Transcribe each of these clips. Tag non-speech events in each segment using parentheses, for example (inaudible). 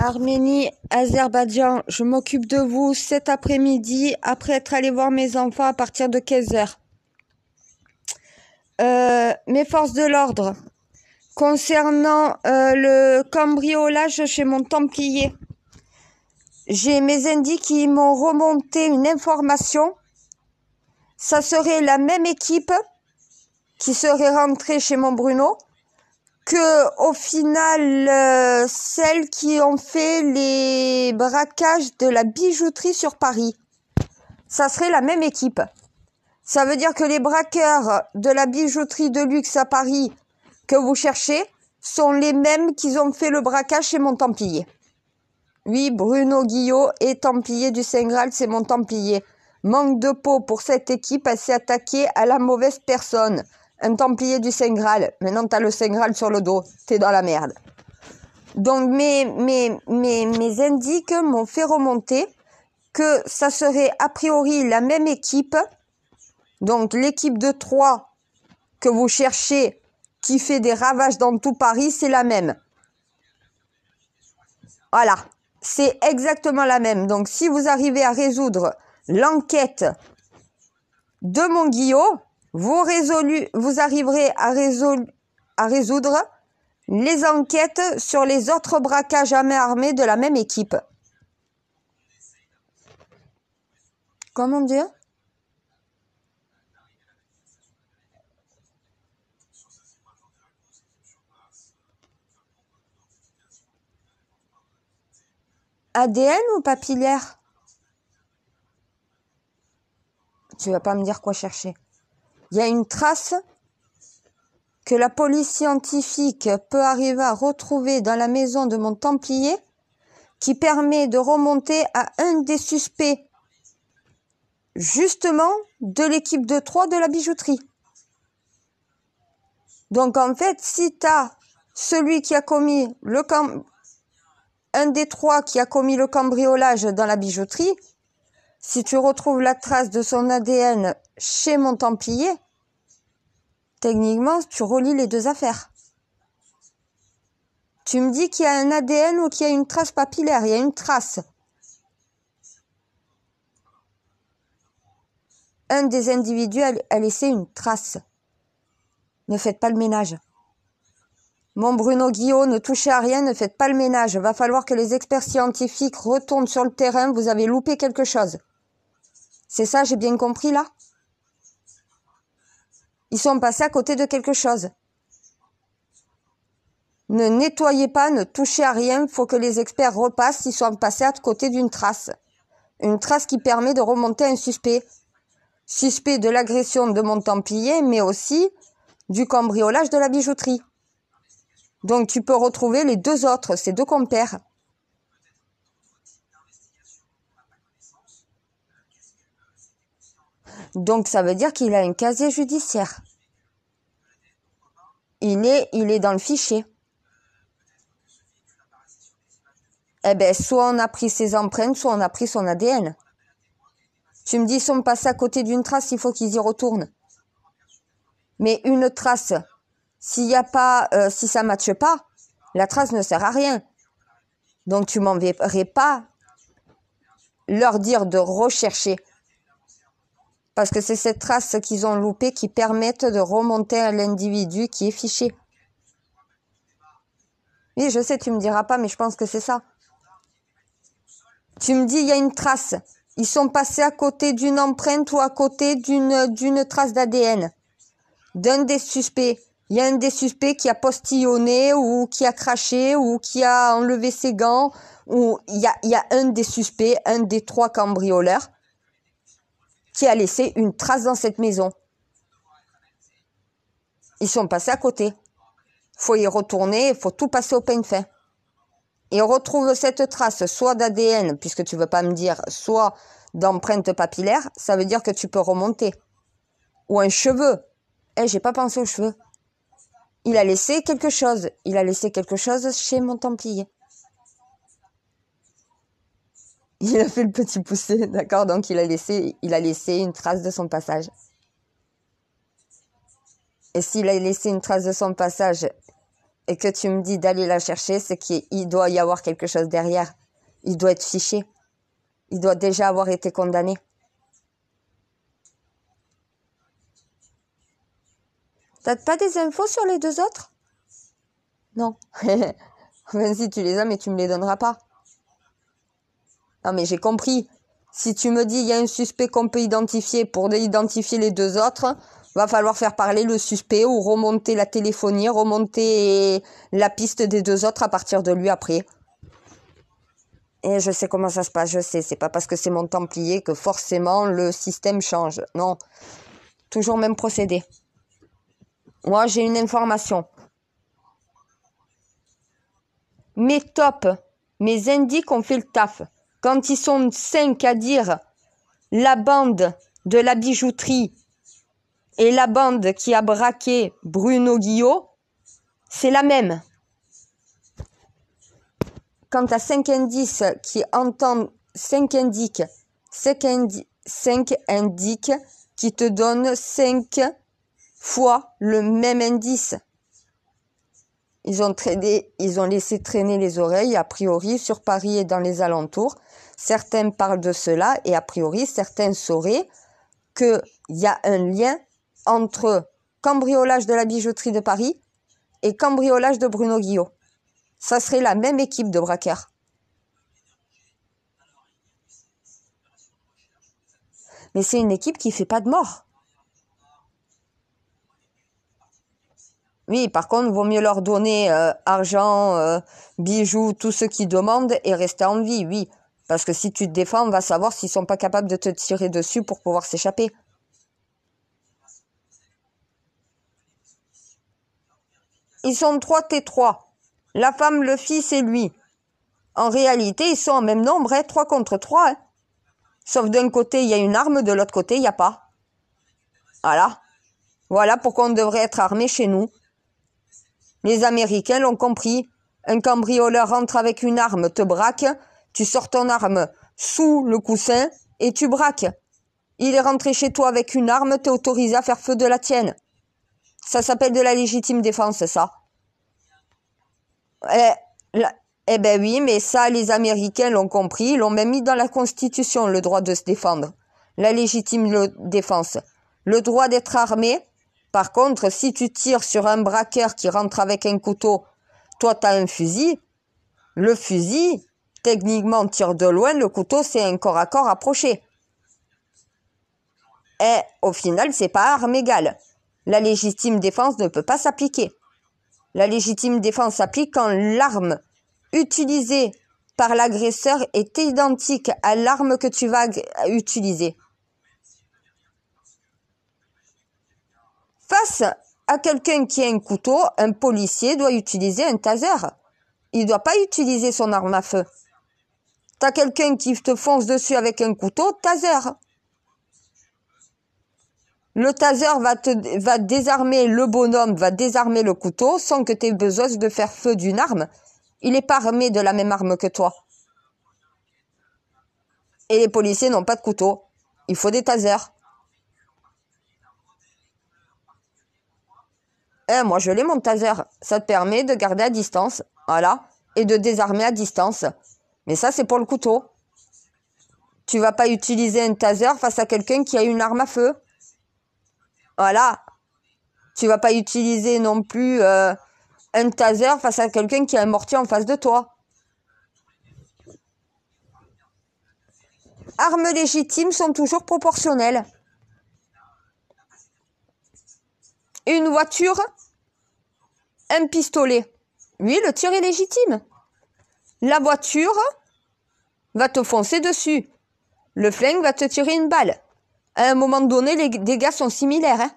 Arménie, Azerbaïdjan, je m'occupe de vous cet après-midi après être allé voir mes enfants à partir de 15h. Euh, mes forces de l'ordre, concernant euh, le cambriolage chez mon templier, j'ai mes indices qui m'ont remonté une information. Ça serait la même équipe qui serait rentrée chez mon Bruno que au final euh, celles qui ont fait les braquages de la bijouterie sur Paris, ça serait la même équipe. Ça veut dire que les braqueurs de la bijouterie de luxe à Paris que vous cherchez sont les mêmes qui ont fait le braquage chez mon Templier. Oui, Bruno Guillot est Templier du Saint Graal, c'est mon Templier. Manque de peau pour cette équipe, elle s'est attaquée à la mauvaise personne un templier du Saint Graal. Maintenant, t'as le Saint Graal sur le dos. T'es dans la merde. Donc, mes, mes, mes, mes indiques m'ont fait remonter que ça serait a priori la même équipe. Donc, l'équipe de trois que vous cherchez qui fait des ravages dans tout Paris, c'est la même. Voilà. C'est exactement la même. Donc, si vous arrivez à résoudre l'enquête de mon guillot vous, vous arriverez à, résoudre les enquêtes sur les autres braquages jamais armés de la même équipe. Comment dire ADN ou papillaire Tu vas pas me dire quoi chercher. Il y a une trace que la police scientifique peut arriver à retrouver dans la maison de mon Templier qui permet de remonter à un des suspects, justement de l'équipe de trois de la bijouterie. Donc en fait, si tu as celui qui a commis le un des trois qui a commis le cambriolage dans la bijouterie, si tu retrouves la trace de son ADN chez mon Templier, techniquement, tu relis les deux affaires. Tu me dis qu'il y a un ADN ou qu'il y a une trace papillaire, il y a une trace. Un des individus a laissé une trace. Ne faites pas le ménage. Mon Bruno Guillaume, ne touchez à rien, ne faites pas le ménage. Va falloir que les experts scientifiques retournent sur le terrain, vous avez loupé quelque chose. C'est ça, j'ai bien compris là Ils sont passés à côté de quelque chose. Ne nettoyez pas, ne touchez à rien, Il faut que les experts repassent s'ils sont passés à côté d'une trace. Une trace qui permet de remonter un suspect. Suspect de l'agression de mon templier, mais aussi du cambriolage de la bijouterie. Donc tu peux retrouver les deux autres, ces deux compères. Donc ça veut dire qu'il a un casier judiciaire. Il est, il est dans le fichier. Eh bien, soit on a pris ses empreintes, soit on a pris son ADN. Tu me dis, si on passe à côté d'une trace, il faut qu'ils y retournent. Mais une trace, s'il y a pas, euh, si ça ne matche pas, la trace ne sert à rien. Donc tu m'enverrais pas leur dire de rechercher parce que c'est cette trace qu'ils ont loupée qui permettent de remonter à l'individu qui est fiché. Oui, je sais, tu ne me diras pas, mais je pense que c'est ça. Tu me dis, il y a une trace. Ils sont passés à côté d'une empreinte ou à côté d'une trace d'ADN. D'un des suspects. Il y a un des suspects qui a postillonné ou qui a craché ou qui a enlevé ses gants. Ou il y il y a un des suspects, un des trois cambrioleurs qui a laissé une trace dans cette maison. Ils sont passés à côté. Faut y retourner, faut tout passer au peigne fin. Et on retrouve cette trace soit d'ADN, puisque tu veux pas me dire, soit d'empreinte papillaire, ça veut dire que tu peux remonter. Ou un cheveu. Eh, j'ai pas pensé aux cheveux. Il a laissé quelque chose. Il a laissé quelque chose chez mon Templier il a fait le petit poussé, (laughs) d'accord Donc il a, laissé, il a laissé une trace de son passage. Et s'il a laissé une trace de son passage et que tu me dis d'aller la chercher, c'est qu'il doit y avoir quelque chose derrière. Il doit être fiché. Il doit déjà avoir été condamné. T'as pas des infos sur les deux autres Non. Même (laughs) si tu les as, mais tu me les donneras pas. Non mais j'ai compris. Si tu me dis il y a un suspect qu'on peut identifier pour identifier les deux autres, va falloir faire parler le suspect ou remonter la téléphonie, remonter la piste des deux autres à partir de lui après. Et je sais comment ça se passe, je sais, c'est pas parce que c'est mon templier que forcément le système change. Non. Toujours même procédé. Moi, j'ai une information. Mes top, mes indices ont fait le taf quand ils sont cinq à dire la bande de la bijouterie et la bande qui a braqué Bruno Guillot, c'est la même. Quant à cinq indices qui entendent, cinq indiques, cinq, cinq indiques qui te donnent cinq fois le même indice. Ils ont, laissé traîner les oreilles, a priori, sur Paris et dans les alentours. Certains parlent de cela et a priori, certains sauraient qu'il y a un lien entre cambriolage de la bijouterie de Paris et cambriolage de Bruno Guillot. Ça serait la même équipe de braqueurs. Mais c'est une équipe qui ne fait pas de mort. Oui, par contre, vaut mieux leur donner euh, argent, euh, bijoux, tout ce qu'ils demandent et rester en vie, oui. Parce que si tu te défends, on va savoir s'ils sont pas capables de te tirer dessus pour pouvoir s'échapper. Ils sont trois T3. La femme, le fils et lui. En réalité, ils sont en même nombre, hein, trois 3 contre 3. Hein. Sauf d'un côté, il y a une arme, de l'autre côté, il n'y a pas. Voilà. Voilà pourquoi on devrait être armé chez nous. Les Américains l'ont compris. Un cambrioleur rentre avec une arme, te braque, tu sors ton arme sous le coussin et tu braques. Il est rentré chez toi avec une arme, t'es autorisé à faire feu de la tienne. Ça s'appelle de la légitime défense, ça. Eh, eh ben oui, mais ça, les Américains l'ont compris, ils l'ont même mis dans la Constitution le droit de se défendre. La légitime défense. Le droit d'être armé, par contre, si tu tires sur un braqueur qui rentre avec un couteau, toi tu as un fusil, le fusil, techniquement, tire de loin, le couteau, c'est un corps à corps approché. Et au final, c'est pas arme égale. La légitime défense ne peut pas s'appliquer. La légitime défense s'applique quand l'arme utilisée par l'agresseur est identique à l'arme que tu vas utiliser. Face à quelqu'un qui a un couteau, un policier doit utiliser un taser. Il ne doit pas utiliser son arme à feu. T'as quelqu'un qui te fonce dessus avec un couteau, taser. Le taser va, te, va désarmer le bonhomme, va désarmer le couteau sans que tu aies besoin de faire feu d'une arme. Il n'est pas armé de la même arme que toi. Et les policiers n'ont pas de couteau. Il faut des tasers. Eh, moi je l'ai mon taser. Ça te permet de garder à distance. Voilà. Et de désarmer à distance. Mais ça, c'est pour le couteau. Tu vas pas utiliser un taser face à quelqu'un qui a une arme à feu. Voilà. Tu vas pas utiliser non plus euh, un taser face à quelqu'un qui a un mortier en face de toi. Armes légitimes sont toujours proportionnelles. une voiture, un pistolet. Oui, le tir est légitime. La voiture va te foncer dessus. Le flingue va te tirer une balle. À un moment donné, les dégâts sont similaires. Hein.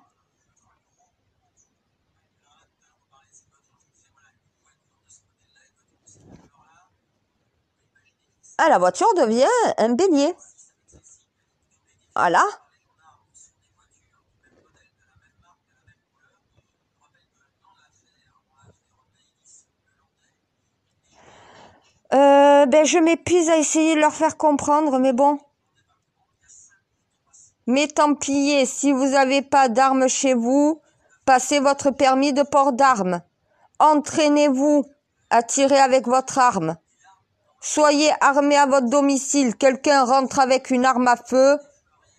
ah, la voiture devient un bélier. Voilà. Euh, ben, je m'épuise à essayer de leur faire comprendre, mais bon. Mais Templiers, si vous n'avez pas d'armes chez vous, passez votre permis de port d'armes. Entraînez-vous à tirer avec votre arme. Soyez armé à votre domicile. Quelqu'un rentre avec une arme à feu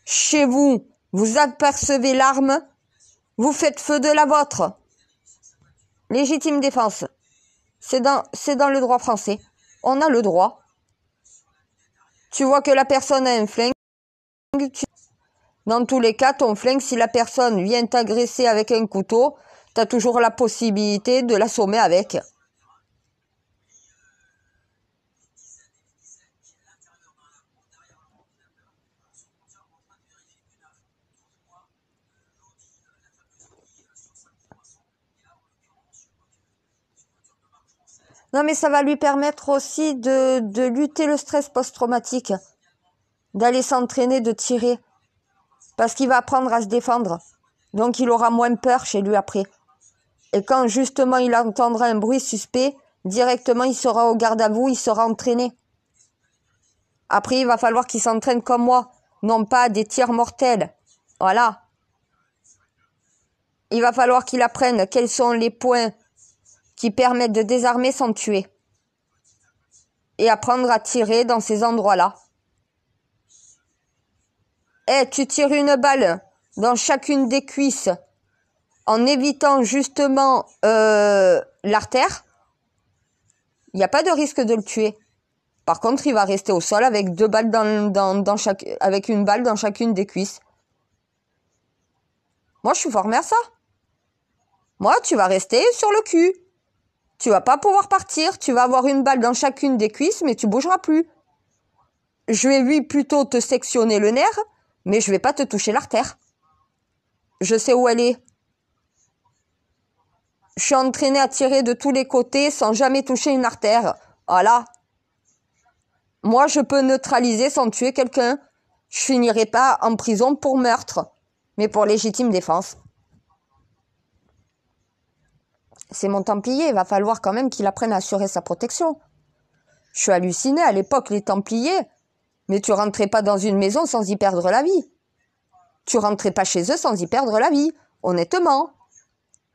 chez vous. Vous apercevez l'arme. Vous faites feu de la vôtre. Légitime défense. C'est dans, c'est dans le droit français. On a le droit. Tu vois que la personne a un flingue. Dans tous les cas, ton flingue, si la personne vient t'agresser avec un couteau, tu as toujours la possibilité de l'assommer avec. Non, mais ça va lui permettre aussi de, de lutter le stress post-traumatique, d'aller s'entraîner, de tirer, parce qu'il va apprendre à se défendre. Donc il aura moins peur chez lui après. Et quand justement il entendra un bruit suspect, directement il sera au garde à vous, il sera entraîné. Après, il va falloir qu'il s'entraîne comme moi, non pas des tirs mortels. Voilà. Il va falloir qu'il apprenne quels sont les points qui permettent de désarmer sans tuer. Et apprendre à tirer dans ces endroits-là. Eh, tu tires une balle dans chacune des cuisses en évitant justement euh, l'artère. Il n'y a pas de risque de le tuer. Par contre, il va rester au sol avec deux balles dans, dans, dans chaque, avec une balle dans chacune des cuisses. Moi, je suis formé à ça. Moi, tu vas rester sur le cul. Tu vas pas pouvoir partir, tu vas avoir une balle dans chacune des cuisses, mais tu bougeras plus. Je vais lui plutôt te sectionner le nerf, mais je vais pas te toucher l'artère. Je sais où elle est. Je suis entraîné à tirer de tous les côtés sans jamais toucher une artère. Voilà. Moi, je peux neutraliser sans tuer quelqu'un. Je finirai pas en prison pour meurtre, mais pour légitime défense. c'est mon Templier, il va falloir quand même qu'il apprenne à assurer sa protection. Je suis halluciné, à l'époque, les Templiers, mais tu rentrais pas dans une maison sans y perdre la vie. Tu rentrais pas chez eux sans y perdre la vie, honnêtement.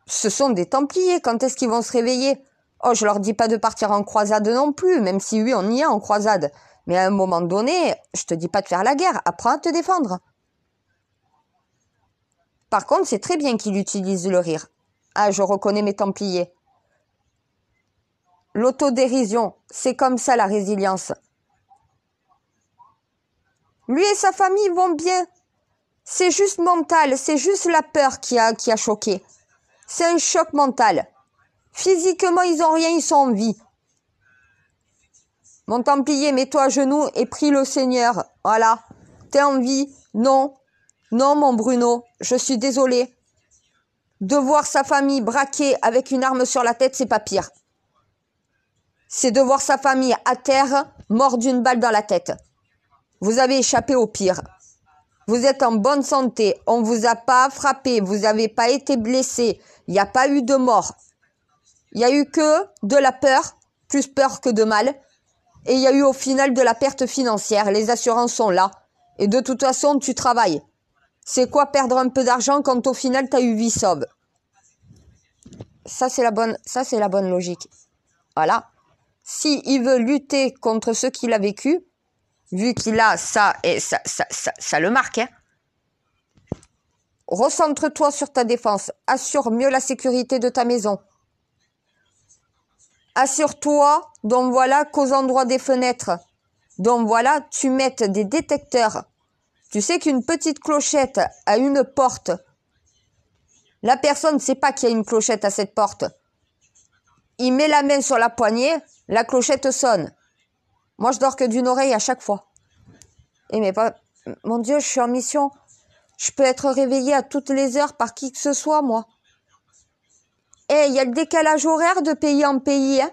Ce sont des Templiers, quand est-ce qu'ils vont se réveiller Oh, je leur dis pas de partir en croisade non plus, même si oui, on y est en croisade. Mais à un moment donné, je te dis pas de faire la guerre, apprends à te défendre. Par contre, c'est très bien qu'il utilise le rire. Ah, je reconnais mes Templiers. L'autodérision, c'est comme ça la résilience. Lui et sa famille vont bien. C'est juste mental, c'est juste la peur qui a, qui a choqué. C'est un choc mental. Physiquement, ils ont rien, ils sont en vie. Mon Templier, mets-toi à genoux et prie le Seigneur. Voilà. T'es en vie. Non. Non, mon Bruno. Je suis désolé de voir sa famille braquée avec une arme sur la tête, c'est pas pire. C'est de voir sa famille à terre, mort d'une balle dans la tête. Vous avez échappé au pire. Vous êtes en bonne santé, on vous a pas frappé, vous n'avez pas été blessé, il n'y a pas eu de mort. Il n'y a eu que de la peur, plus peur que de mal. Et il y a eu au final de la perte financière. Les assurances sont là. Et de toute façon, tu travailles. C'est quoi perdre un peu d'argent quand au final tu as eu 8 Ça c'est la bonne, ça c'est la bonne logique. Voilà. Si il veut lutter contre ce qu'il a vécu, vu qu'il a ça et ça, ça, le marque. Hein. Recentre-toi sur ta défense. Assure mieux la sécurité de ta maison. Assure-toi, donc voilà, qu'aux endroits des fenêtres, donc voilà, tu mettes des détecteurs tu sais qu'une petite clochette a une porte. La personne ne sait pas qu'il y a une clochette à cette porte. Il met la main sur la poignée, la clochette sonne. Moi, je dors que d'une oreille à chaque fois. Et mais pas, mon Dieu, je suis en mission. Je peux être réveillée à toutes les heures par qui que ce soit, moi. Eh, il y a le décalage horaire de pays en pays, hein.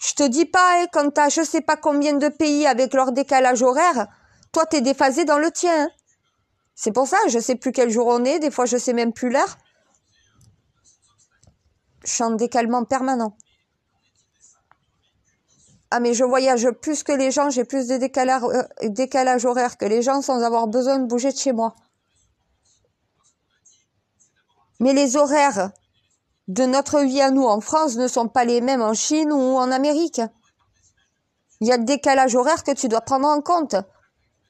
Je te dis pas, eh, quand t'as je sais pas combien de pays avec leur décalage horaire, toi, tu es déphasé dans le tien. Hein. C'est pour ça, je sais plus quel jour on est, des fois je sais même plus l'heure. Je suis en décalement permanent. Ah mais je voyage plus que les gens, j'ai plus de décalage, euh, décalage horaire que les gens sans avoir besoin de bouger de chez moi. Mais les horaires de notre vie à nous en France ne sont pas les mêmes en Chine ou en Amérique. Il y a le décalage horaire que tu dois prendre en compte.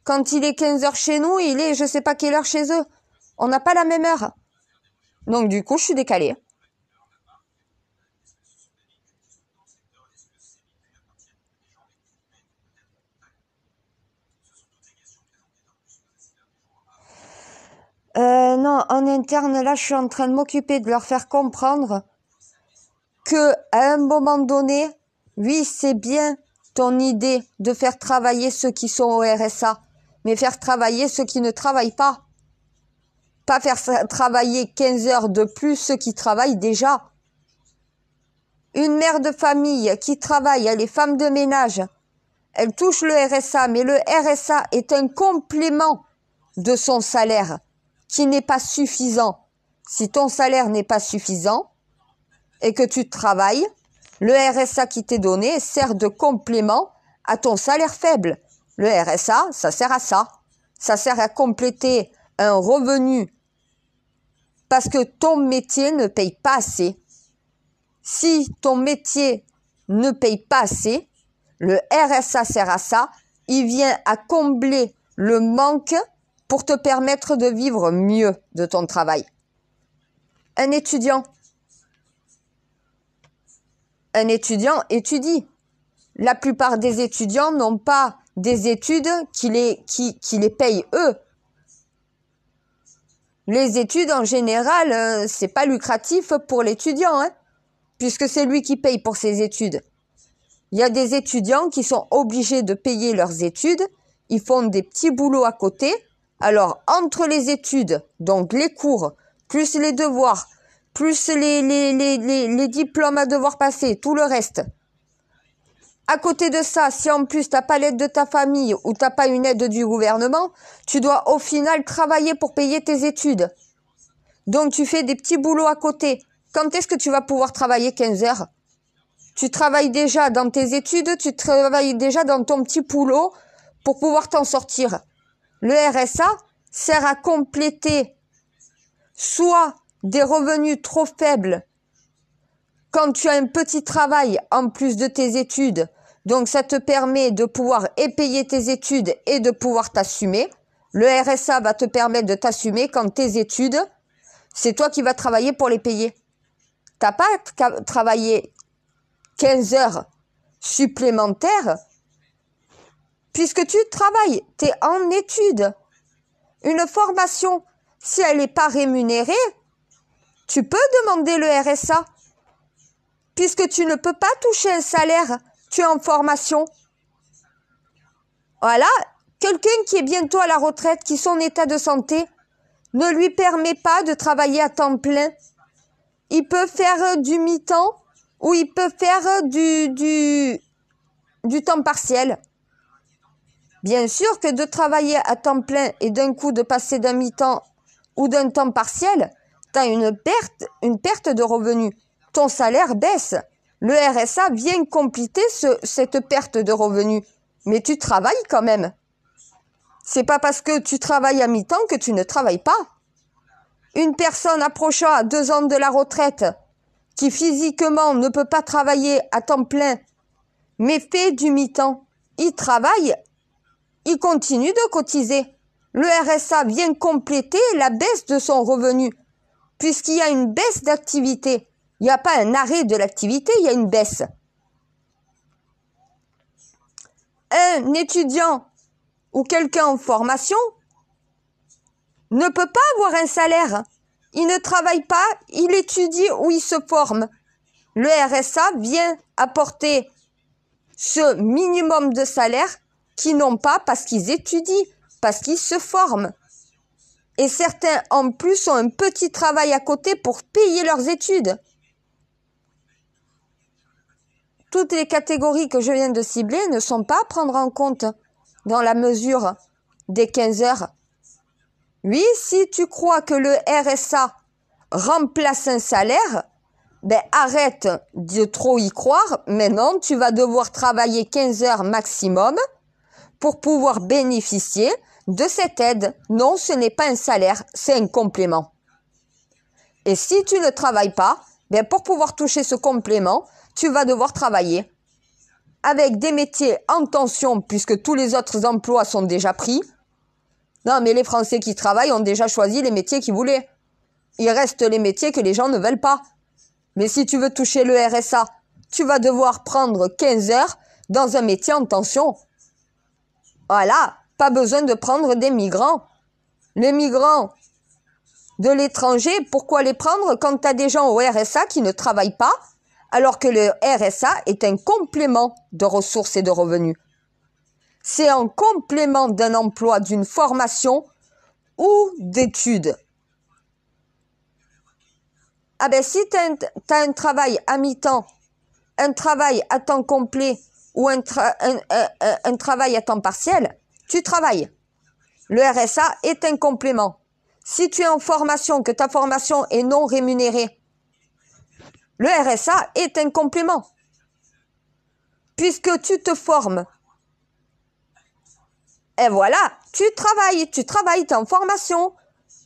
Quand il est 15 heures chez nous, il est je sais pas quelle heure chez eux. On n'a pas la même heure. Donc du coup, je suis décalée. Euh, non, en interne, là, je suis en train de m'occuper de leur faire comprendre que, à un moment donné, oui, c'est bien ton idée de faire travailler ceux qui sont au RSA, mais faire travailler ceux qui ne travaillent pas. Pas faire travailler 15 heures de plus ceux qui travaillent déjà. Une mère de famille qui travaille, elle est femme de ménage, elle touche le RSA, mais le RSA est un complément de son salaire qui n'est pas suffisant. Si ton salaire n'est pas suffisant et que tu travailles, le RSA qui t'est donné sert de complément à ton salaire faible. Le RSA, ça sert à ça. Ça sert à compléter un revenu parce que ton métier ne paye pas assez. Si ton métier ne paye pas assez, le RSA sert à ça. Il vient à combler le manque pour te permettre de vivre mieux de ton travail. Un étudiant. Un étudiant étudie. La plupart des étudiants n'ont pas des études qui les, qui, les payent eux. Les études en général, euh, c'est pas lucratif pour l'étudiant, hein, puisque c'est lui qui paye pour ses études. Il y a des étudiants qui sont obligés de payer leurs études, ils font des petits boulots à côté. Alors entre les études, donc les cours, plus les devoirs, plus les, les, les, les diplômes à devoir passer, tout le reste, à côté de ça, si en plus t'as pas l'aide de ta famille ou t'as pas une aide du gouvernement, tu dois au final travailler pour payer tes études. Donc tu fais des petits boulots à côté. Quand est-ce que tu vas pouvoir travailler 15 heures Tu travailles déjà dans tes études, tu travailles déjà dans ton petit boulot pour pouvoir t'en sortir. Le RSA sert à compléter soit des revenus trop faibles quand tu as un petit travail en plus de tes études, donc ça te permet de pouvoir épayer tes études et de pouvoir t'assumer. Le RSA va te permettre de t'assumer quand tes études, c'est toi qui vas travailler pour les payer. n'as pas travaillé 15 heures supplémentaires puisque tu travailles, tu es en études. Une formation, si elle n'est pas rémunérée, tu peux demander le RSA puisque tu ne peux pas toucher un salaire, tu es en formation. Voilà, quelqu'un qui est bientôt à la retraite, qui son état de santé ne lui permet pas de travailler à temps plein. Il peut faire du mi-temps ou il peut faire du, du, du temps partiel. Bien sûr que de travailler à temps plein et d'un coup de passer d'un mi-temps ou d'un temps partiel, tu as une perte, une perte de revenus ton salaire baisse. Le RSA vient compléter ce, cette perte de revenus. Mais tu travailles quand même. C'est pas parce que tu travailles à mi-temps que tu ne travailles pas. Une personne approchant à deux ans de la retraite, qui physiquement ne peut pas travailler à temps plein, mais fait du mi-temps, il travaille, il continue de cotiser. Le RSA vient compléter la baisse de son revenu, puisqu'il y a une baisse d'activité. Il n'y a pas un arrêt de l'activité, il y a une baisse. Un étudiant ou quelqu'un en formation ne peut pas avoir un salaire. Il ne travaille pas, il étudie ou il se forme. Le RSA vient apporter ce minimum de salaire qu'ils n'ont pas parce qu'ils étudient, parce qu'ils se forment. Et certains en plus ont un petit travail à côté pour payer leurs études toutes les catégories que je viens de cibler ne sont pas à prendre en compte dans la mesure des 15 heures. Oui, si tu crois que le RSA remplace un salaire, ben arrête de trop y croire. Maintenant, tu vas devoir travailler 15 heures maximum pour pouvoir bénéficier de cette aide. Non, ce n'est pas un salaire, c'est un complément. Et si tu ne travailles pas, ben, pour pouvoir toucher ce complément, tu vas devoir travailler avec des métiers en tension puisque tous les autres emplois sont déjà pris. Non, mais les Français qui travaillent ont déjà choisi les métiers qu'ils voulaient. Il reste les métiers que les gens ne veulent pas. Mais si tu veux toucher le RSA, tu vas devoir prendre 15 heures dans un métier en tension. Voilà, pas besoin de prendre des migrants. Les migrants de l'étranger, pourquoi les prendre quand tu as des gens au RSA qui ne travaillent pas alors que le RSA est un complément de ressources et de revenus. C'est un complément d'un emploi, d'une formation ou d'études. Ah ben si tu as, un travail à mi-temps, un travail à temps complet ou un travail à temps partiel, tu travailles. Le RSA est un complément. Si tu es en formation, que ta formation est non rémunérée, le RSA est un complément. Puisque tu te formes. Et voilà, tu travailles, tu travailles, en formation.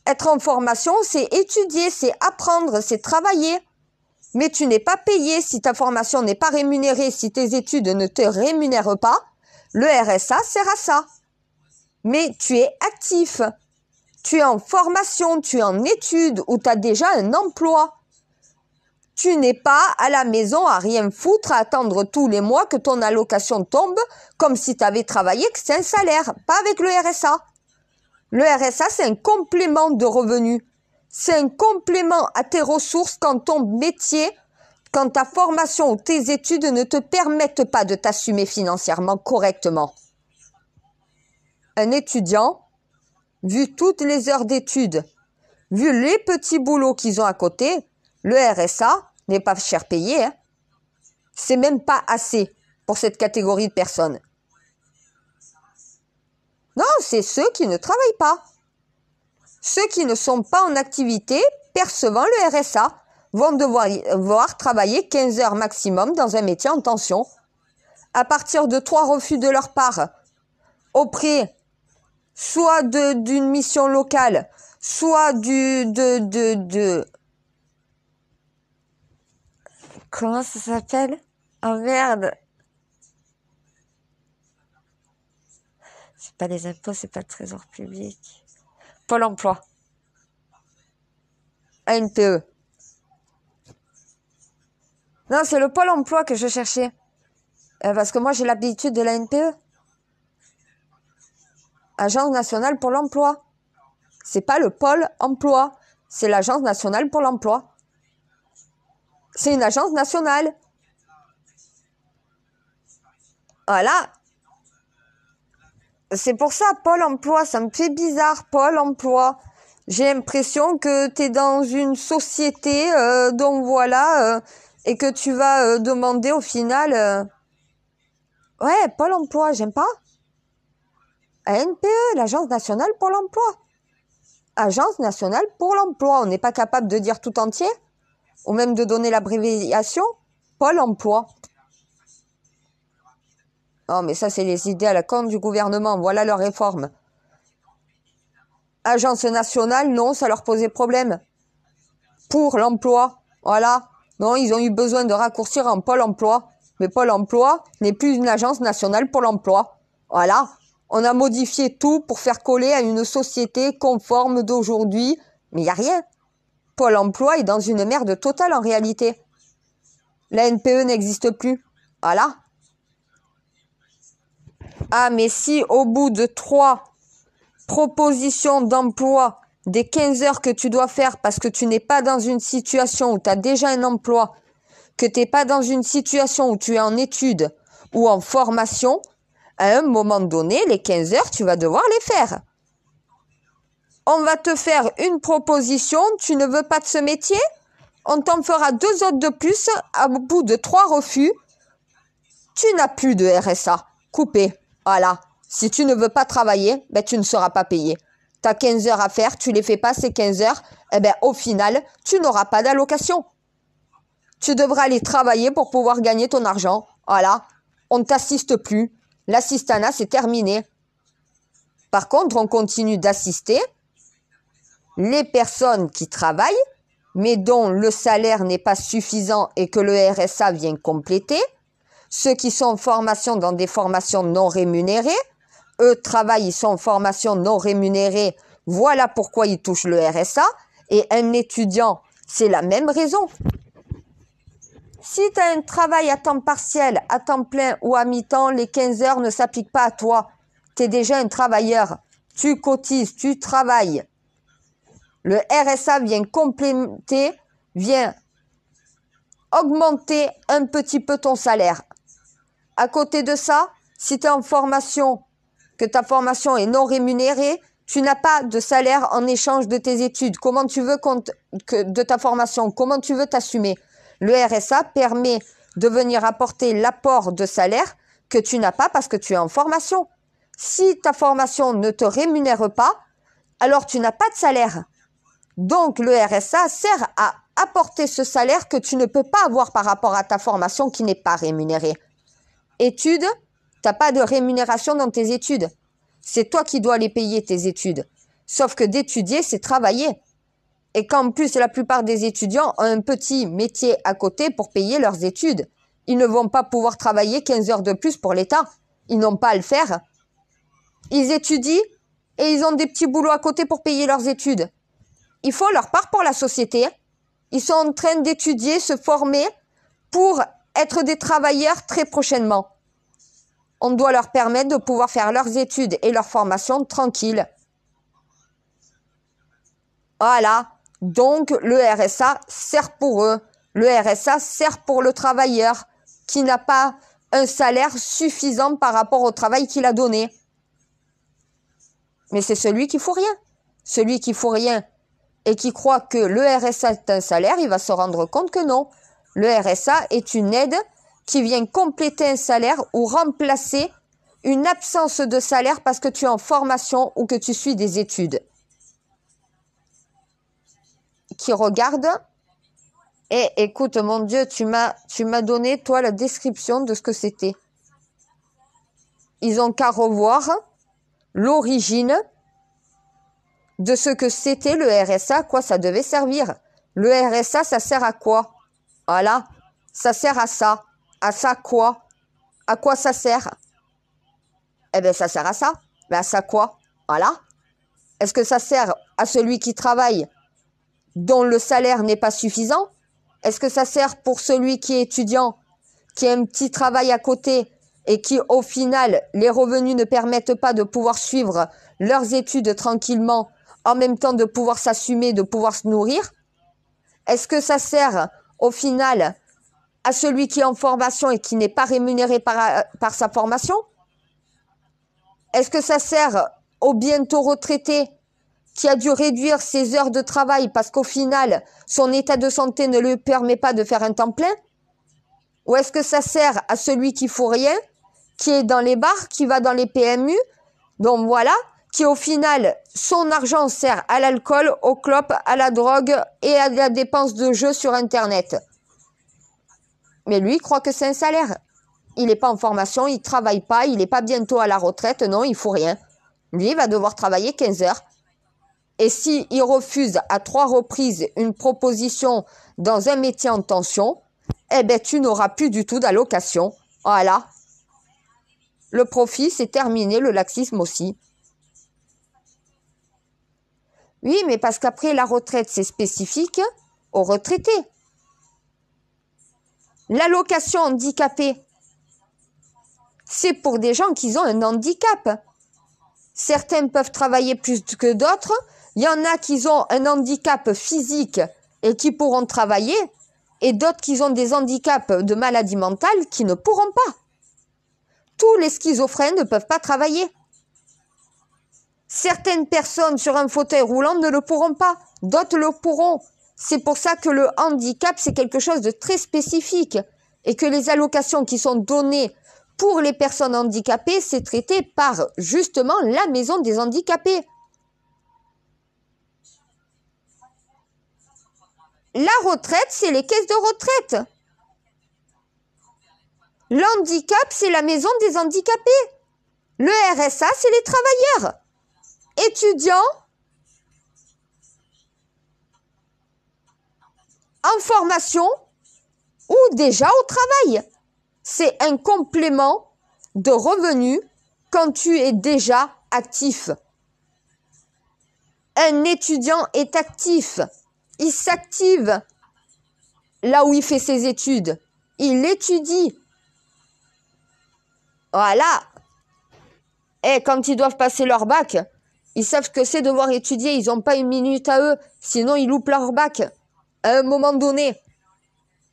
Être en formation, c'est étudier, c'est apprendre, c'est travailler. Mais tu n'es pas payé si ta formation n'est pas rémunérée, si tes études ne te rémunèrent pas. Le RSA sert à ça. Mais tu es actif. Tu es en formation, tu es en études ou tu as déjà un emploi. Tu n'es pas à la maison à rien foutre, à attendre tous les mois que ton allocation tombe, comme si tu avais travaillé que c'est un salaire, pas avec le RSA. Le RSA, c'est un complément de revenu. C'est un complément à tes ressources quand ton métier, quand ta formation ou tes études ne te permettent pas de t'assumer financièrement correctement. Un étudiant, vu toutes les heures d'études, vu les petits boulots qu'ils ont à côté, le RSA, n'est pas cher payé. Hein. C'est même pas assez pour cette catégorie de personnes. Non, c'est ceux qui ne travaillent pas. Ceux qui ne sont pas en activité percevant le RSA vont devoir, travailler 15 heures maximum dans un métier en tension. À partir de trois refus de leur part, auprès soit d'une mission locale, soit du, de, de, Comment ça s'appelle Oh merde C'est pas les impôts, c'est pas le trésor public. Pôle emploi. ANPE. Non, c'est le pôle emploi que je cherchais. Euh, parce que moi, j'ai l'habitude de la e. Agence nationale pour l'emploi. C'est pas le pôle emploi. C'est l'agence nationale pour l'emploi. C'est une agence nationale. Voilà. C'est pour ça, Pôle emploi, ça me fait bizarre, Pôle emploi. J'ai l'impression que tu es dans une société, euh, donc voilà, euh, et que tu vas euh, demander au final... Ouais, Pôle emploi, j'aime pas. ANPE, l'Agence nationale pour l'emploi. Agence nationale pour l'emploi, on n'est pas capable de dire tout entier ou même de donner l'abréviation Pôle emploi. Non, oh, mais ça, c'est les idées à la con du gouvernement. Voilà leur réforme. Agence nationale, non, ça leur posait problème. Pour l'emploi, voilà. Non, ils ont eu besoin de raccourcir en Pôle emploi. Mais Pôle emploi n'est plus une agence nationale pour l'emploi. Voilà. On a modifié tout pour faire coller à une société conforme d'aujourd'hui. Mais il n'y a rien. Pôle emploi est dans une merde totale en réalité. La NPE n'existe plus. Voilà. Ah, mais si au bout de trois propositions d'emploi des 15 heures que tu dois faire parce que tu n'es pas dans une situation où tu as déjà un emploi, que tu n'es pas dans une situation où tu es en études ou en formation, à un moment donné, les 15 heures, tu vas devoir les faire on va te faire une proposition, tu ne veux pas de ce métier On t'en fera deux autres de plus, à bout de trois refus, tu n'as plus de RSA. Coupé. Voilà. Si tu ne veux pas travailler, ben, tu ne seras pas payé. Tu as 15 heures à faire, tu les fais pas ces 15 heures, eh ben, au final, tu n'auras pas d'allocation. Tu devras aller travailler pour pouvoir gagner ton argent. Voilà. On ne t'assiste plus. L'assistanat, c'est terminé. Par contre, on continue d'assister les personnes qui travaillent, mais dont le salaire n'est pas suffisant et que le RSA vient compléter, ceux qui sont en formation dans des formations non rémunérées, eux travaillent, ils sont en formation non rémunérée, voilà pourquoi ils touchent le RSA, et un étudiant, c'est la même raison. Si tu as un travail à temps partiel, à temps plein ou à mi-temps, les 15 heures ne s'appliquent pas à toi. Tu es déjà un travailleur. Tu cotises, tu travailles. Le RSA vient compléter, vient augmenter un petit peu ton salaire. À côté de ça, si tu es en formation, que ta formation est non rémunérée, tu n'as pas de salaire en échange de tes études. Comment tu veux que de ta formation Comment tu veux t'assumer Le RSA permet de venir apporter l'apport de salaire que tu n'as pas parce que tu es en formation. Si ta formation ne te rémunère pas, alors tu n'as pas de salaire. Donc le RSA sert à apporter ce salaire que tu ne peux pas avoir par rapport à ta formation qui n'est pas rémunérée. Études, tu n'as pas de rémunération dans tes études. C'est toi qui dois les payer, tes études. Sauf que d'étudier, c'est travailler. Et qu'en plus, la plupart des étudiants ont un petit métier à côté pour payer leurs études. Ils ne vont pas pouvoir travailler 15 heures de plus pour l'État. Ils n'ont pas à le faire. Ils étudient et ils ont des petits boulots à côté pour payer leurs études. Il faut leur part pour la société. Ils sont en train d'étudier, se former pour être des travailleurs très prochainement. On doit leur permettre de pouvoir faire leurs études et leur formation tranquille. Voilà. Donc le RSA sert pour eux. Le RSA sert pour le travailleur qui n'a pas un salaire suffisant par rapport au travail qu'il a donné. Mais c'est celui qui faut rien. Celui qui faut rien, et qui croit que le RSA est un salaire, il va se rendre compte que non. Le RSA est une aide qui vient compléter un salaire ou remplacer une absence de salaire parce que tu es en formation ou que tu suis des études. Qui regarde et écoute, mon Dieu, tu m'as, tu m'as donné, toi, la description de ce que c'était. Ils ont qu'à revoir l'origine de ce que c'était le RSA, à quoi ça devait servir. Le RSA, ça sert à quoi Voilà, ça sert à ça. À ça quoi À quoi ça sert Eh bien, ça sert à ça. Mais ben, à ça quoi Voilà. Est-ce que ça sert à celui qui travaille dont le salaire n'est pas suffisant Est-ce que ça sert pour celui qui est étudiant, qui a un petit travail à côté et qui, au final, les revenus ne permettent pas de pouvoir suivre leurs études tranquillement en même temps de pouvoir s'assumer, de pouvoir se nourrir Est-ce que ça sert au final à celui qui est en formation et qui n'est pas rémunéré par, sa formation Est-ce que ça sert au bientôt retraité qui a dû réduire ses heures de travail parce qu'au final, son état de santé ne lui permet pas de faire un temps plein Ou est-ce que ça sert à celui qui fout rien, qui est dans les bars, qui va dans les PMU Donc voilà, si au final, son argent sert à l'alcool, au clopes, à la drogue et à la dépense de jeux sur Internet. Mais lui, il croit que c'est un salaire. Il n'est pas en formation, il travaille pas, il n'est pas bientôt à la retraite, non, il faut rien. Lui, il va devoir travailler 15 heures. Et s'il il refuse à trois reprises une proposition dans un métier en tension, eh bien, tu n'auras plus du tout d'allocation. Voilà. Le profit, c'est terminé, le laxisme aussi. Oui, mais parce qu'après la retraite, c'est spécifique aux retraités. L'allocation handicapée, c'est pour des gens qui ont un handicap. Certains peuvent travailler plus que d'autres. Il y en a qui ont un handicap physique et qui pourront travailler, et d'autres qui ont des handicaps de maladie mentale qui ne pourront pas. Tous les schizophrènes ne peuvent pas travailler. Certaines personnes sur un fauteuil roulant ne le pourront pas, d'autres le pourront. C'est pour ça que le handicap, c'est quelque chose de très spécifique et que les allocations qui sont données pour les personnes handicapées, c'est traité par justement la maison des handicapés. La retraite, c'est les caisses de retraite. L'handicap, c'est la maison des handicapés. Le RSA, c'est les travailleurs étudiant en formation ou déjà au travail. C'est un complément de revenu quand tu es déjà actif. Un étudiant est actif. Il s'active là où il fait ses études. Il étudie. Voilà. Et quand ils doivent passer leur bac, ils savent ce que c'est devoir étudier, ils n'ont pas une minute à eux, sinon ils loupent leur bac. À un moment donné,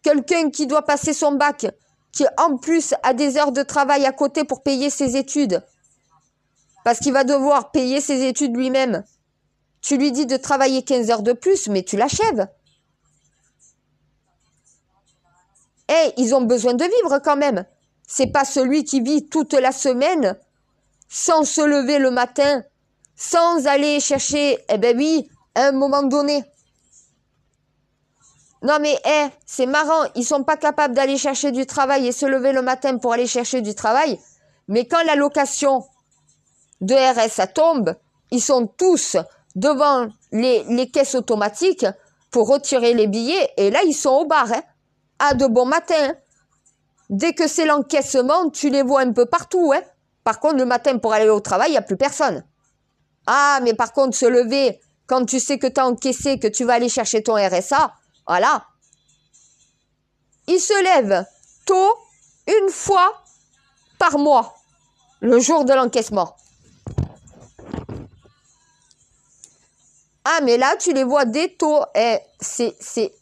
quelqu'un qui doit passer son bac, qui en plus a des heures de travail à côté pour payer ses études, parce qu'il va devoir payer ses études lui-même. Tu lui dis de travailler 15 heures de plus, mais tu l'achèves. Eh, ils ont besoin de vivre quand même. C'est pas celui qui vit toute la semaine sans se lever le matin sans aller chercher, eh ben oui, à un moment donné. Non mais eh, c'est marrant, ils sont pas capables d'aller chercher du travail et se lever le matin pour aller chercher du travail, mais quand la location de RSA tombe, ils sont tous devant les, caisses automatiques pour retirer les billets et là ils sont au bar, hein. à de bon matin. Dès que c'est l'encaissement, tu les vois un peu partout. Hein. Par contre, le matin pour aller au travail, il n'y a plus personne. Ah, mais par contre, se lever quand tu sais que tu as encaissé, que tu vas aller chercher ton RSA, voilà. Il se lève tôt, une fois par mois, le jour de l'encaissement. Ah, mais là, tu les vois des tôt. Eh, c'est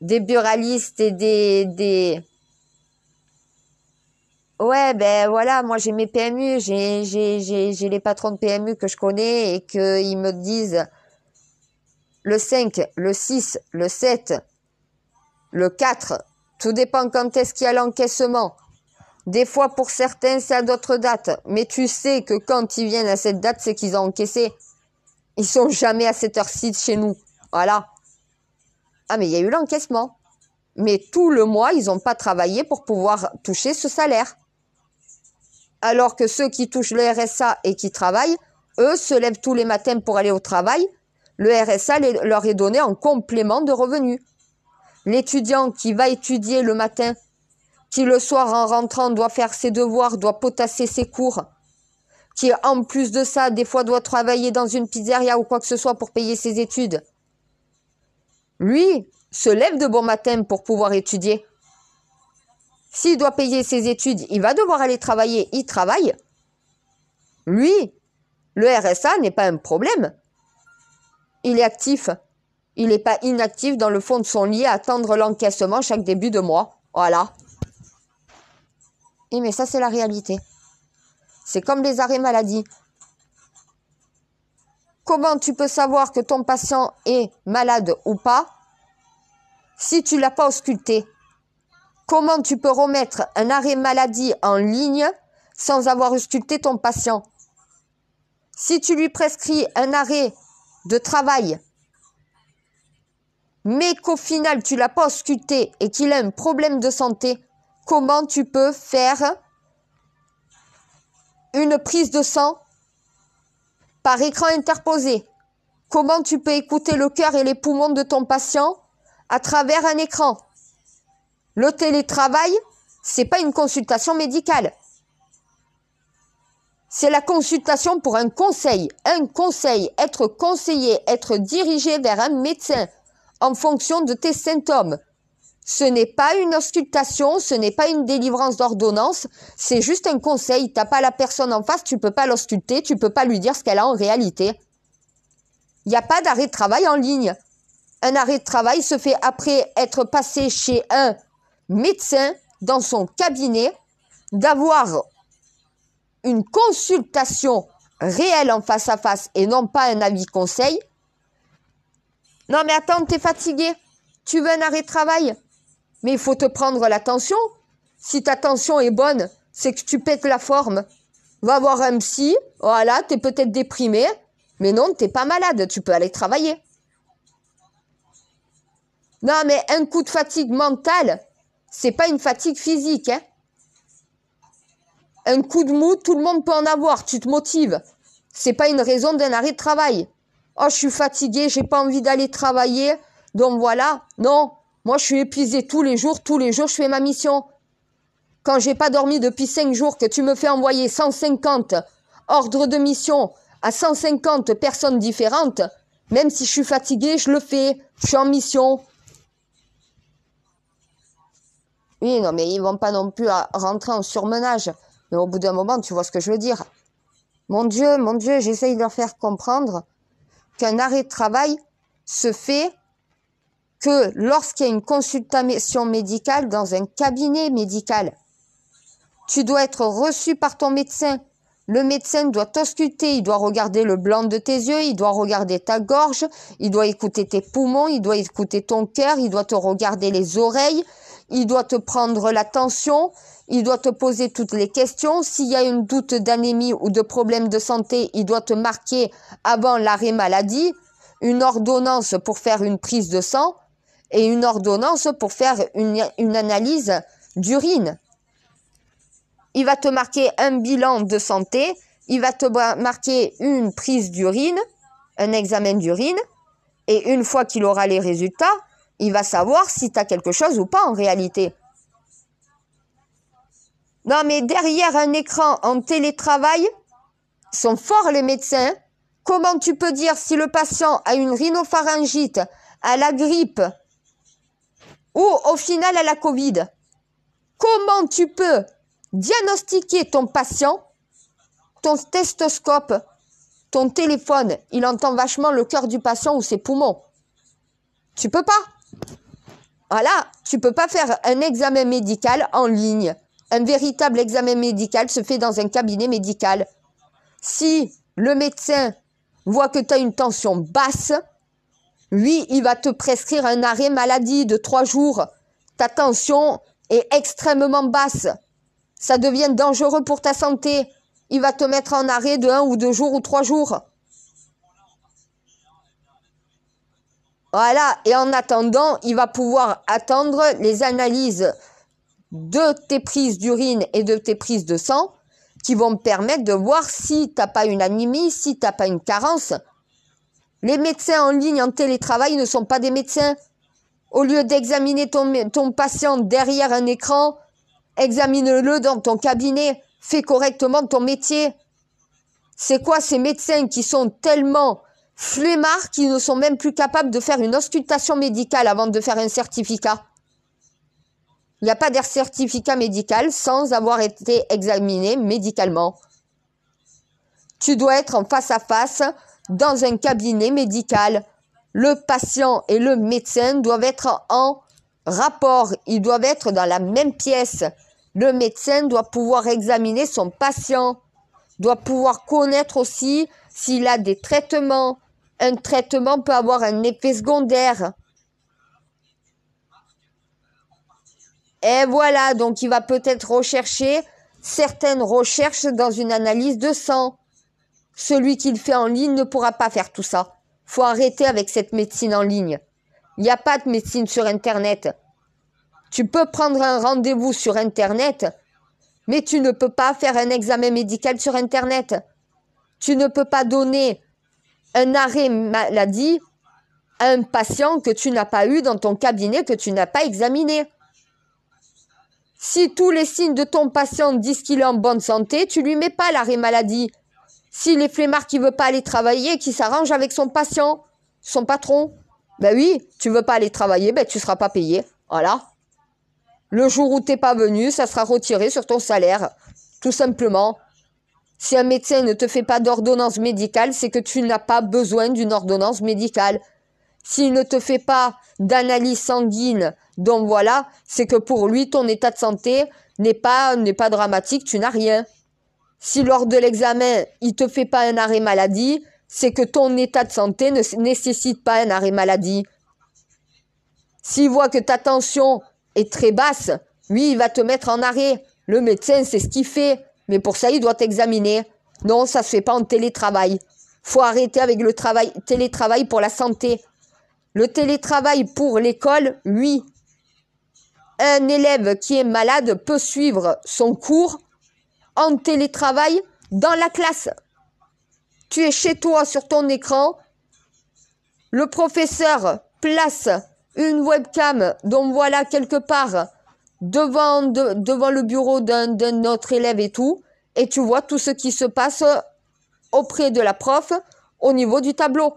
des buralistes et des, des, Ouais, ben voilà, moi j'ai mes PMU, j'ai les patrons de PMU que je connais et qu'ils me disent le 5, le 6, le 7, le 4, tout dépend quand est-ce qu'il y a l'encaissement. Des fois pour certains c'est à d'autres dates, mais tu sais que quand ils viennent à cette date c'est qu'ils ont encaissé. Ils sont jamais à cette heure-ci chez nous. Voilà. Ah mais il y a eu l'encaissement. Mais tout le mois ils n'ont pas travaillé pour pouvoir toucher ce salaire alors que ceux qui touchent le RSA et qui travaillent, eux se lèvent tous les matins pour aller au travail, le RSA leur est donné en complément de revenus. L'étudiant qui va étudier le matin, qui le soir en rentrant doit faire ses devoirs, doit potasser ses cours, qui en plus de ça, des fois doit travailler dans une pizzeria ou quoi que ce soit pour payer ses études, lui se lève de bon matin pour pouvoir étudier. S'il doit payer ses études, il va devoir aller travailler, il travaille. Lui, le RSA n'est pas un problème. Il est actif. Il n'est pas inactif dans le fond de son lit à attendre l'encaissement chaque début de mois. Voilà. Et mais ça, c'est la réalité. C'est comme les arrêts maladie. Comment tu peux savoir que ton patient est malade ou pas si tu l'as pas ausculté Comment tu peux remettre un arrêt maladie en ligne sans avoir ausculté ton patient Si tu lui prescris un arrêt de travail, mais qu'au final tu l'as pas ausculté et qu'il a un problème de santé, comment tu peux faire une prise de sang par écran interposé Comment tu peux écouter le cœur et les poumons de ton patient à travers un écran le télétravail, c'est pas une consultation médicale. C'est la consultation pour un conseil. Un conseil, être conseillé, être dirigé vers un médecin en fonction de tes symptômes. Ce n'est pas une auscultation, ce n'est pas une délivrance d'ordonnance, c'est juste un conseil. T'as pas la personne en face, tu peux pas l'ausculter, tu peux pas lui dire ce qu'elle a en réalité. Il n'y a pas d'arrêt de travail en ligne. Un arrêt de travail se fait après être passé chez un médecin dans son cabinet, d'avoir une consultation réelle en face à face et non pas un avis conseil. Non mais attends, t'es fatigué. Tu veux un arrêt de travail Mais il faut te prendre la tension. Si ta tension est bonne, c'est que tu pètes la forme. Va voir un psy. Voilà, t'es peut-être déprimé. Mais non, t'es pas malade. Tu peux aller travailler. Non mais un coup de fatigue mentale, c'est pas une fatigue physique. Hein un coup de mou, tout le monde peut en avoir, tu te motives. C'est pas une raison d'un arrêt de travail. Oh, je suis fatigué, j'ai pas envie d'aller travailler, donc voilà. Non, moi je suis épuisé tous les jours, tous les jours je fais ma mission. Quand j'ai pas dormi depuis 5 jours, que tu me fais envoyer 150 ordres de mission à 150 personnes différentes, même si je suis fatigué, je le fais, je suis en mission, Oui, non, mais ils vont pas non plus rentrer en surmenage. Mais au bout d'un moment, tu vois ce que je veux dire. Mon Dieu, mon Dieu, j'essaye de leur faire comprendre qu'un arrêt de travail se fait que lorsqu'il y a une consultation médicale dans un cabinet médical. Tu dois être reçu par ton médecin. Le médecin doit t'ausculter, il doit regarder le blanc de tes yeux, il doit regarder ta gorge, il doit écouter tes poumons, il doit écouter ton cœur, il doit te regarder les oreilles, il doit te prendre l'attention, il doit te poser toutes les questions. S'il y a une doute d'anémie ou de problème de santé, il doit te marquer avant l'arrêt maladie, une ordonnance pour faire une prise de sang et une ordonnance pour faire une analyse d'urine. Il va te marquer un bilan de santé, il va te marquer une prise d'urine, un examen d'urine, et une fois qu'il aura les résultats, il va savoir si tu as quelque chose ou pas en réalité. Non, mais derrière un écran en télétravail, sont forts les médecins. Comment tu peux dire si le patient a une rhinopharyngite, à la grippe ou au final à la Covid Comment tu peux diagnostiquer ton patient, ton testoscope, ton téléphone Il entend vachement le cœur du patient ou ses poumons. Tu peux pas. Voilà, tu peux pas faire un examen médical en ligne. Un véritable examen médical se fait dans un cabinet médical. Si le médecin voit que tu as une tension basse, lui, il va te prescrire un arrêt maladie de trois jours. Ta tension est extrêmement basse. Ça devient dangereux pour ta santé. Il va te mettre en arrêt de un ou deux jours ou trois jours. Voilà, et en attendant, il va pouvoir attendre les analyses de tes prises d'urine et de tes prises de sang qui vont me permettre de voir si t'as pas une anémie, si t'as pas une carence. Les médecins en ligne en télétravail ne sont pas des médecins. Au lieu d'examiner ton, ton patient derrière un écran, examine-le dans ton cabinet. Fais correctement ton métier. C'est quoi ces médecins qui sont tellement flemmards qui ne sont même plus capables de faire une auscultation médicale avant de faire un certificat. Il n'y a pas de certificat médical sans avoir été examiné médicalement. Tu dois être en face à face dans un cabinet médical. Le patient et le médecin doivent être en rapport, ils doivent être dans la même pièce. Le médecin doit pouvoir examiner son patient, doit pouvoir connaître aussi s'il a des traitements, un traitement peut avoir un effet secondaire. Et voilà, donc il va peut-être rechercher certaines recherches dans une analyse de sang. Celui qui le fait en ligne ne pourra pas faire tout ça. Faut arrêter avec cette médecine en ligne. Il n'y a pas de médecine sur Internet. Tu peux prendre un rendez-vous sur Internet, mais tu ne peux pas faire un examen médical sur Internet. Tu ne peux pas donner un arrêt maladie un patient que tu n'as pas eu dans ton cabinet, que tu n'as pas examiné. Si tous les signes de ton patient disent qu'il est en bonne santé, tu lui mets pas l'arrêt maladie. Si les flemmards qui veut pas aller travailler, qui s'arrange avec son patient, son patron, ben oui, tu veux pas aller travailler, ben tu seras pas payé. Voilà. Le jour où t'es pas venu, ça sera retiré sur ton salaire. Tout simplement. Si un médecin ne te fait pas d'ordonnance médicale, c'est que tu n'as pas besoin d'une ordonnance médicale. S'il ne te fait pas d'analyse sanguine, donc voilà, c'est que pour lui, ton état de santé n'est pas, n'est pas dramatique, tu n'as rien. Si lors de l'examen, il te fait pas un arrêt maladie, c'est que ton état de santé ne nécessite pas un arrêt maladie. S'il voit que ta tension est très basse, lui, il va te mettre en arrêt. Le médecin, c'est ce qu'il fait. Mais pour ça, il doit examiner. Non, ça se fait pas en télétravail. Faut arrêter avec le travail, télétravail pour la santé. Le télétravail pour l'école, oui. Un élève qui est malade peut suivre son cours en télétravail dans la classe. Tu es chez toi sur ton écran. Le professeur place une webcam, dont voilà quelque part devant, devant le bureau d'un autre élève et tout, et tu vois tout ce qui se passe auprès de la prof au niveau du tableau.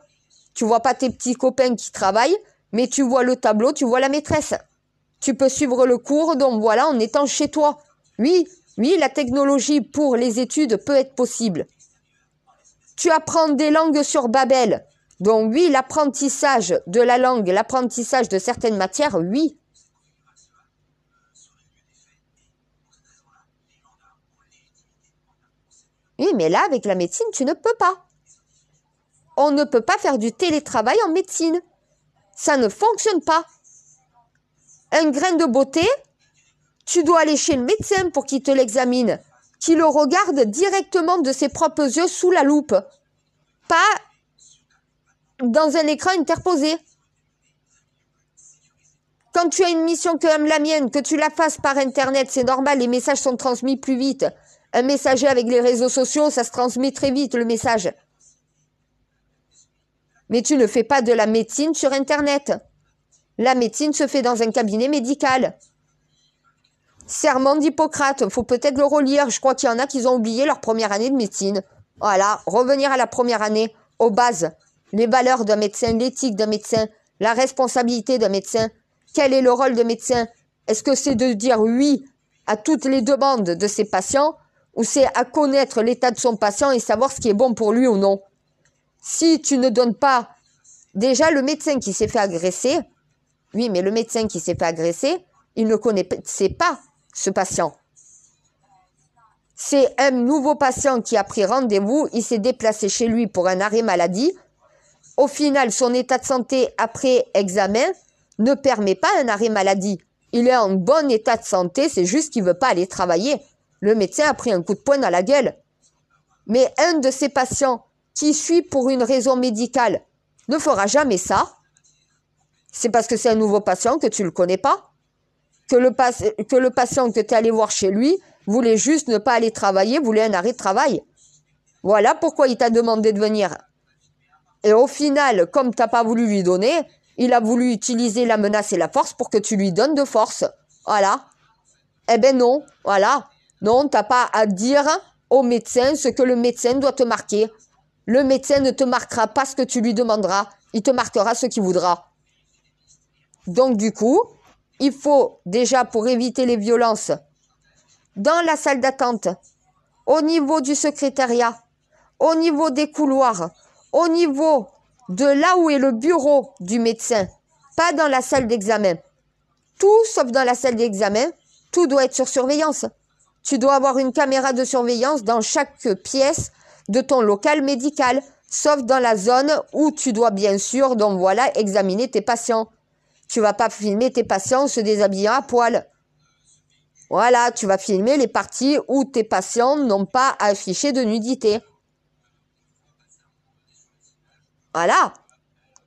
Tu vois pas tes petits copains qui travaillent, mais tu vois le tableau, tu vois la maîtresse. Tu peux suivre le cours, donc voilà, en étant chez toi. Oui, oui, la technologie pour les études peut être possible. Tu apprends des langues sur Babel. Donc oui, l'apprentissage de la langue, l'apprentissage de certaines matières, oui, Oui, mais là, avec la médecine, tu ne peux pas. On ne peut pas faire du télétravail en médecine. Ça ne fonctionne pas. Un grain de beauté, tu dois aller chez le médecin pour qu'il te l'examine, qu'il le regarde directement de ses propres yeux sous la loupe, pas dans un écran interposé. Quand tu as une mission comme la mienne, que tu la fasses par Internet, c'est normal, les messages sont transmis plus vite un messager avec les réseaux sociaux, ça se transmet très vite, le message. Mais tu ne fais pas de la médecine sur Internet. La médecine se fait dans un cabinet médical. Serment d'Hippocrate, faut peut-être le relire. Je crois qu'il y en a qui ont oublié leur première année de médecine. Voilà, revenir à la première année, aux bases, les valeurs d'un médecin, l'éthique d'un médecin, la responsabilité d'un médecin. Quel est le rôle de médecin Est-ce que c'est de dire oui à toutes les demandes de ses patients ou c'est à connaître l'état de son patient et savoir ce qui est bon pour lui ou non. Si tu ne donnes pas, déjà le médecin qui s'est fait agresser, oui, mais le médecin qui s'est fait agresser, il ne connaissait pas ce patient. C'est un nouveau patient qui a pris rendez-vous, il s'est déplacé chez lui pour un arrêt maladie. Au final, son état de santé après examen ne permet pas un arrêt maladie. Il est en bon état de santé, c'est juste qu'il ne veut pas aller travailler. Le médecin a pris un coup de poing à la gueule. Mais un de ces patients qui suit pour une raison médicale ne fera jamais ça. C'est parce que c'est un nouveau patient que tu ne le connais pas. Que le, que le patient que tu es allé voir chez lui voulait juste ne pas aller travailler, voulait un arrêt de travail. Voilà pourquoi il t'a demandé de venir. Et au final, comme tu n'as pas voulu lui donner, il a voulu utiliser la menace et la force pour que tu lui donnes de force. Voilà. Eh ben non, voilà. Non, n'as pas à dire au médecin ce que le médecin doit te marquer. Le médecin ne te marquera pas ce que tu lui demanderas. Il te marquera ce qu'il voudra. Donc du coup, il faut déjà pour éviter les violences dans la salle d'attente, au niveau du secrétariat, au niveau des couloirs, au niveau de là où est le bureau du médecin, pas dans la salle d'examen. Tout sauf dans la salle d'examen, tout doit être sur surveillance. Tu dois avoir une caméra de surveillance dans chaque pièce de ton local médical, sauf dans la zone où tu dois bien sûr, donc voilà, examiner tes patients. Tu vas pas filmer tes patients se déshabillant à poil. Voilà, tu vas filmer les parties où tes patients n'ont pas affiché de nudité. Voilà.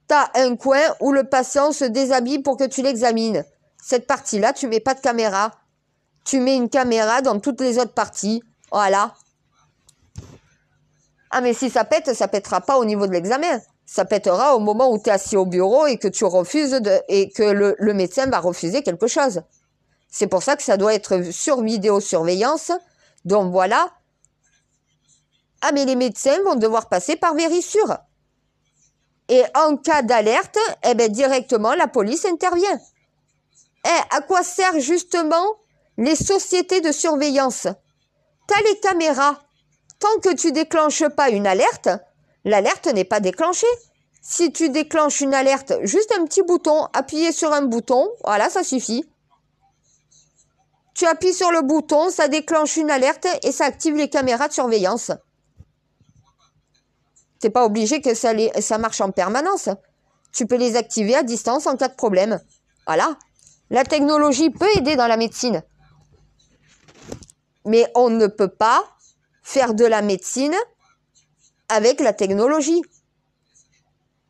tu as un coin où le patient se déshabille pour que tu l'examines. Cette partie-là, tu mets pas de caméra tu mets une caméra dans toutes les autres parties. Voilà. Ah mais si ça pète, ça pètera pas au niveau de l'examen. Ça pètera au moment où tu es assis au bureau et que tu refuses de, et que le, médecin va refuser quelque chose. C'est pour ça que ça doit être sur vidéosurveillance. Donc voilà. Ah mais les médecins vont devoir passer par vérissure. Et en cas d'alerte, eh ben directement la police intervient. Eh, à quoi sert justement les sociétés de surveillance. T'as les caméras. Tant que tu déclenches pas une alerte, l'alerte n'est pas déclenchée. Si tu déclenches une alerte, juste un petit bouton, appuyer sur un bouton, voilà, ça suffit. Tu appuies sur le bouton, ça déclenche une alerte et ça active les caméras de surveillance. T'es pas obligé que ça, ça marche en permanence. Tu peux les activer à distance en cas de problème. Voilà. La technologie peut aider dans la médecine. Mais on ne peut pas faire de la médecine avec la technologie.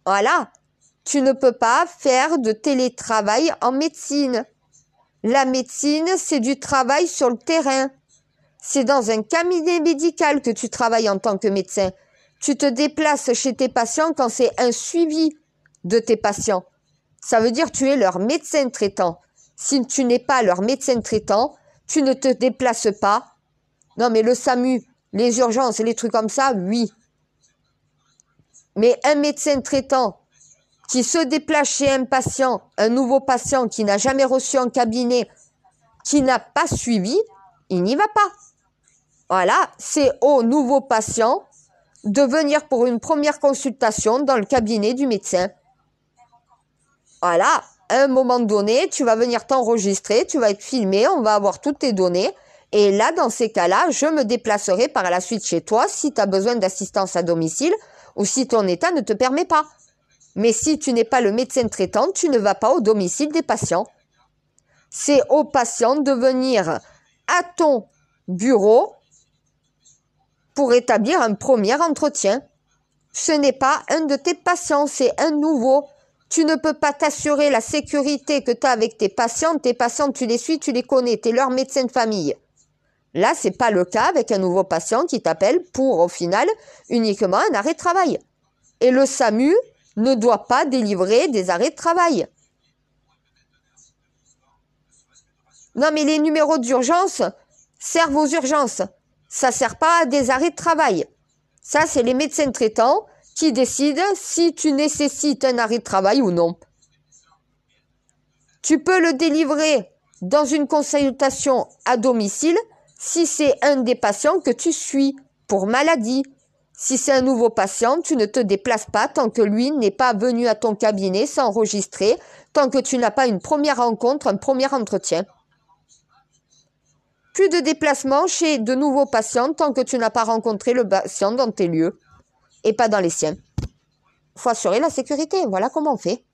Voilà. Tu ne peux pas faire de télétravail en médecine. La médecine, c'est du travail sur le terrain. C'est dans un cabinet médical que tu travailles en tant que médecin. Tu te déplaces chez tes patients quand c'est un suivi de tes patients. Ça veut dire que tu es leur médecin traitant. Si tu n'es pas leur médecin traitant, tu ne te déplaces pas. Non, mais le SAMU, les urgences, et les trucs comme ça, oui. Mais un médecin traitant qui se déplace chez un patient, un nouveau patient qui n'a jamais reçu en cabinet, qui n'a pas suivi, il n'y va pas. Voilà, c'est au nouveau patient de venir pour une première consultation dans le cabinet du médecin. Voilà, un moment donné, tu vas venir t'enregistrer, tu vas être filmé, on va avoir toutes tes données. Et là, dans ces cas-là, je me déplacerai par la suite chez toi si tu as besoin d'assistance à domicile ou si ton état ne te permet pas. Mais si tu n'es pas le médecin traitant, tu ne vas pas au domicile des patients. C'est aux patients de venir à ton bureau pour établir un premier entretien. Ce n'est pas un de tes patients, c'est un nouveau tu ne peux pas t'assurer la sécurité que tu as avec tes patients. Tes patients, tu les suis, tu les connais, tu es leur médecin de famille. Là, ce n'est pas le cas avec un nouveau patient qui t'appelle pour, au final, uniquement un arrêt de travail. Et le SAMU ne doit pas délivrer des arrêts de travail. Non, mais les numéros d'urgence servent aux urgences. Ça ne sert pas à des arrêts de travail. Ça, c'est les médecins traitants qui décide si tu nécessites un arrêt de travail ou non. Tu peux le délivrer dans une consultation à domicile si c'est un des patients que tu suis pour maladie. Si c'est un nouveau patient, tu ne te déplaces pas tant que lui n'est pas venu à ton cabinet s'enregistrer, tant que tu n'as pas une première rencontre, un premier entretien. Plus de déplacement chez de nouveaux patients tant que tu n'as pas rencontré le patient dans tes lieux et pas dans les siens. Faut assurer la sécurité, voilà comment on fait.